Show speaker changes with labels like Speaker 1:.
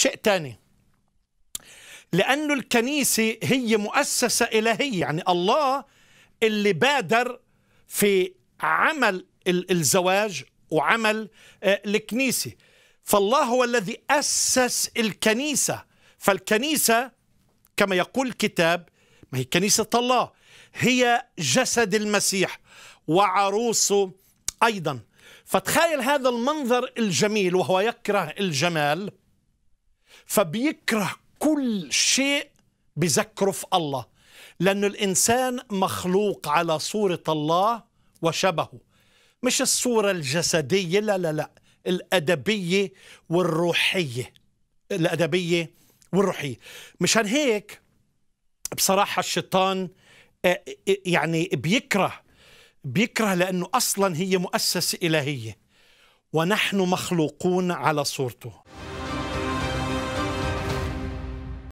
Speaker 1: شيء ثاني لأنه الكنيسة هي مؤسسة إلهية يعني الله اللي بادر في عمل الزواج وعمل آه، الكنيسة فالله هو الذي أسس الكنيسة فالكنيسة كما يقول الكتاب ما هي كنيسة الله هي جسد المسيح وعروسه أيضا فتخيل هذا المنظر الجميل وهو يكره الجمال فبيكره كل شيء بذكره في الله لأن الإنسان مخلوق على صورة الله وشبهه مش الصورة الجسدية لا لا لا الأدبية والروحية الأدبية والروحية مشان هيك بصراحة الشيطان آه، آه، يعني بيكره بيكره لأنه أصلا هي مؤسسة إلهية ونحن مخلوقون على صورته